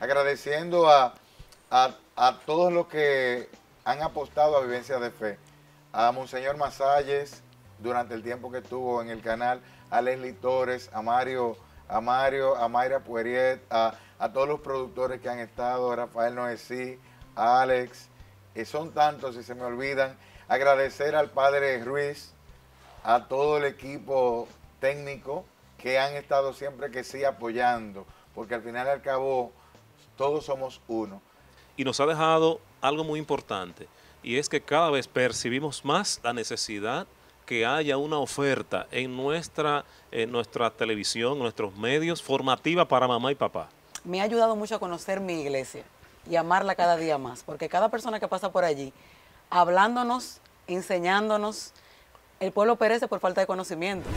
agradeciendo a, a, todos los que han apostado a Vivencia de Fe, a Monseñor Masalles durante el tiempo que estuvo en el canal, a Leslie Torres, a Mario, a Mario, a Mayra Pueriet, a, todos los productores que han estado, a Rafael Noesí, a Alex, que eh, son tantos si se me olvidan. Agradecer al padre Ruiz, a todo el equipo técnico que han estado siempre que sí apoyando, porque al final al cabo todos somos uno. Y nos ha dejado algo muy importante, y es que cada vez percibimos más la necesidad que haya una oferta en nuestra, en nuestra televisión, nuestros medios, formativa para mamá y papá. Me ha ayudado mucho a conocer mi iglesia y amarla cada día más, porque cada persona que pasa por allí, hablándonos, enseñándonos, el pueblo perece por falta de conocimiento.